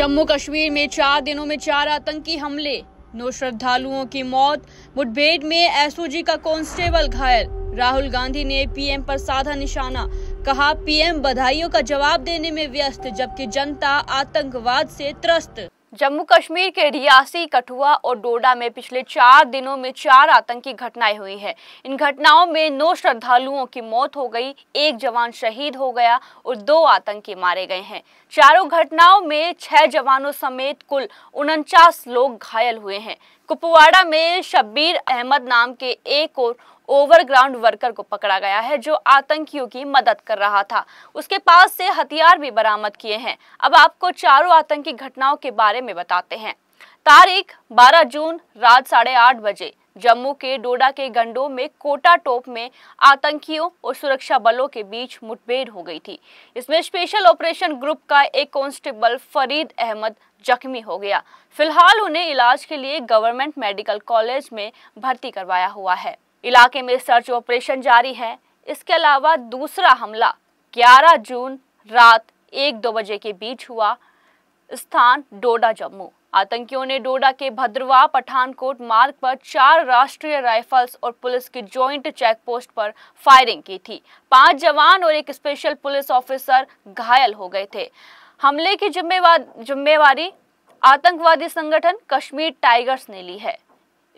जम्मू कश्मीर में चार दिनों में चार आतंकी हमले नौ श्रद्धालुओं की मौत मुठभेड़ में एसओजी का कांस्टेबल घायल राहुल गांधी ने पीएम पर साधा निशाना कहा पीएम बधाइयों का जवाब देने में व्यस्त जबकि जनता आतंकवाद से त्रस्त जम्मू कश्मीर के रियासी कठुआ और डोडा में पिछले चार दिनों में चार आतंकी घटनाएं हुई हैं इन घटनाओं में नौ श्रद्धालुओं की मौत हो गई एक जवान शहीद हो गया और दो आतंकी मारे गए हैं चारों घटनाओं में छह जवानों समेत कुल उनचास लोग घायल हुए हैं कुपवाड़ा में शब्बीर अहमद नाम के एक और ओवरग्राउंड वर्कर को पकड़ा गया है जो आतंकियों की मदद कर रहा था उसके पास से हथियार भी बरामद किए हैं अब आपको चारों आतंकी घटनाओं के बारे में बताते हैं तारीख 12 जून रात साढ़े आठ बजे जम्मू के डोडा के गंडो में कोटा टोप में आतंकियों और सुरक्षा बलों के बीच मुठभेड़ हो गई थी इसमें स्पेशल ऑपरेशन ग्रुप का एक कांस्टेबल फरीद अहमद जख्मी हो गया फिलहाल उन्हें इलाज के लिए गवर्नमेंट मेडिकल कॉलेज में भर्ती करवाया हुआ है इलाके में सर्च ऑपरेशन जारी है इसके अलावा दूसरा हमला 11 जून रात एक दो बजे के बीच हुआ स्थान डोडा जम्मू आतंकियों ने डोडा के भद्रवा पठानकोट मार्ग पर चार राष्ट्रीय राइफल्स और पुलिस की जॉइंट चेक पोस्ट पर फायरिंग की थी पांच जवान और एक स्पेशल पुलिस ऑफिसर घायल हो गए थे हमले की जिम्मेवार जिम्मेवारी आतंकवादी संगठन कश्मीर टाइगर्स ने ली है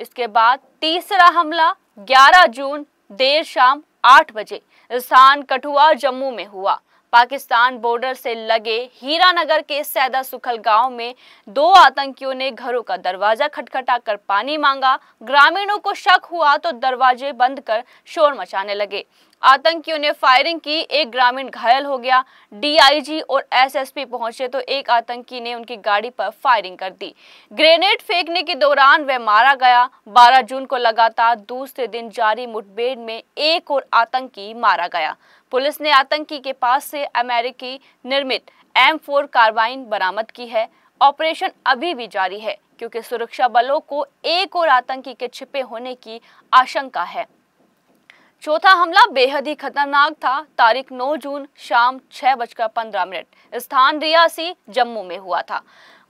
इसके बाद तीसरा हमला 11 जून देर शाम 8 बजे स्थान कठुआ जम्मू में हुआ पाकिस्तान बॉर्डर से लगे हीरानगर के सैदा सुखल गांव में दो आतंकियों ने घरों का दरवाजा खटखटाकर पानी मांगा ग्रामीणों को शक हुआ तो दरवाजे बंद कर शोर मचाने लगे आतंकियों ने फायरिंग की एक ग्रामीण घायल हो गया डीआईजी और एसएसपी पहुंचे तो एक आतंकी ने उनकी गाड़ी पर फायरिंग कर दी ग्रेनेड फेंकने के दौरान वह मारा गया 12 जून को लगातार दूसरे दिन जारी मुठभेड़ में एक और आतंकी मारा गया पुलिस ने आतंकी के पास से अमेरिकी निर्मित एम फोर कार्बाइन बरामद की है ऑपरेशन अभी भी जारी है क्योंकि सुरक्षा बलों को एक और आतंकी के छिपे होने की आशंका है चौथा हमला बेहद ही खतरनाक था तारीख 9 जून शाम छह बजकर पंद्रह मिनट स्थान रियासी जम्मू में हुआ था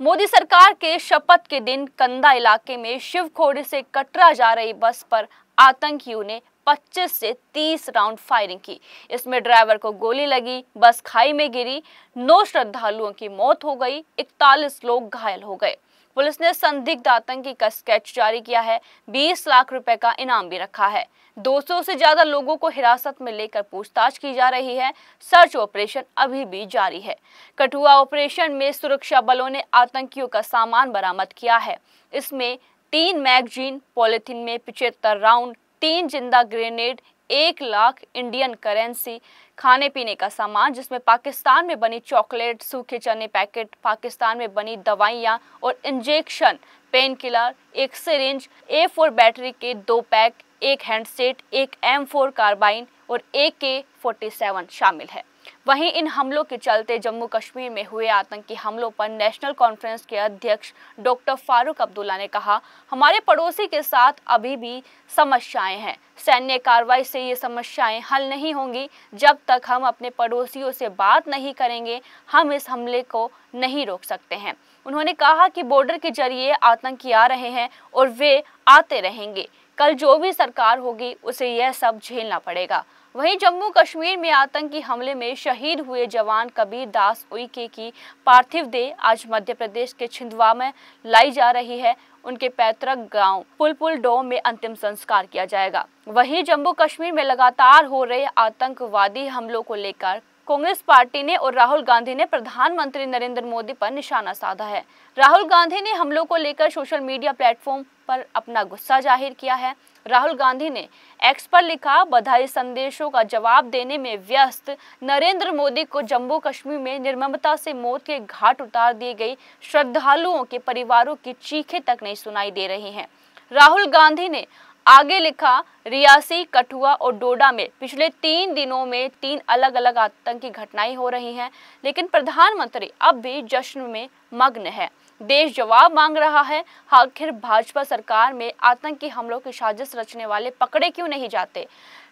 मोदी सरकार के शपथ के दिन कंदा इलाके में शिवखोड़ी से कटरा जा रही बस पर आतंकियों ने 25 से 30 राउंड फायरिंग की इसमें ड्राइवर को गोली लगी बस खाई में गिरी नौ श्रद्धालुओं की मौत हो गई इकतालीस लोग घायल हो गए पुलिस ने संदिग्ध आतंकी का स्केच जारी किया है 20 लाख रुपए का इनाम भी रखा है 200 से ज्यादा लोगों को हिरासत में लेकर पूछताछ की जा रही है सर्च ऑपरेशन अभी भी जारी है कठुआ ऑपरेशन में सुरक्षा बलों ने आतंकियों का सामान बरामद किया है इसमें तीन मैगजीन पॉलिथीन में पिछहत्तर राउंड तीन जिंदा ग्रेनेड एक लाख इंडियन करेंसी खाने पीने का सामान जिसमें पाकिस्तान में बनी चॉकलेट सूखे चने पैकेट पाकिस्तान में बनी दवाइयाँ और इंजेक्शन पेन किलर एक सिरिंज ए फोर बैटरी के दो पैक एक हैंडसेट एक एम फोर कार्बाइन और ए के फोर्टी सेवन शामिल है वहीं इन हमलों के चलते जम्मू कश्मीर में हुए आतंकी हमलों पर नेशनल कॉन्फ्रेंस के अध्यक्ष डॉक्टर फारूक अब्दुल्ला ने कहा हमारे पड़ोसी के साथ अभी भी समस्याएं हैं सैन्य कार्रवाई से ये समस्याएं हल नहीं होंगी जब तक हम अपने पड़ोसियों से बात नहीं करेंगे हम इस हमले को नहीं रोक सकते हैं उन्होंने कहा कि बॉर्डर के जरिए आतंकी आ रहे हैं और वे आते रहेंगे कल जो भी सरकार होगी उसे यह सब झेलना पड़ेगा वहीं जम्मू कश्मीर में आतंकी हमले में शहीद हुए जवान कबीर दास उइके की पार्थिव देह आज मध्य प्रदेश के छिंदवा में लाई जा रही है उनके पैतृक गांव पुलपुल डोम में अंतिम संस्कार किया जाएगा वहीं जम्मू कश्मीर में लगातार हो रहे आतंकवादी हमलों को लेकर कांग्रेस पार्टी ने और राहुल गांधी ने प्रधानमंत्री नरेंद्र मोदी पर निशाना साधा है राहुल गांधी ने हमलों को लेकर सोशल मीडिया प्लेटफॉर्म पर अपना गुस्सा जाहिर किया है राहुल गांधी ने एक्स पर लिखा बधाई संदेशों का जवाब देने में व्यस्त नरेंद्र मोदी को जम्मू कश्मीर में निर्ममता से मौत के घाट उतार दी गई श्रद्धालुओं के परिवारों की चीखें तक नहीं सुनाई दे रही हैं राहुल गांधी ने आगे लिखा रियासी कठुआ और डोडा में पिछले तीन दिनों में तीन अलग अलग आतंकी घटनाएं हो रही हैं लेकिन प्रधानमंत्री अब भी जश्न में मग्न है देश जवाब मांग रहा है आखिर भाजपा सरकार में आतंकी हमलों की साजिश रचने वाले पकड़े क्यों नहीं जाते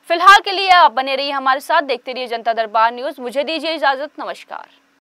फिलहाल के लिए आप बने रहिए हमारे साथ देखते रहिए जनता दरबार न्यूज मुझे दीजिए इजाजत नमस्कार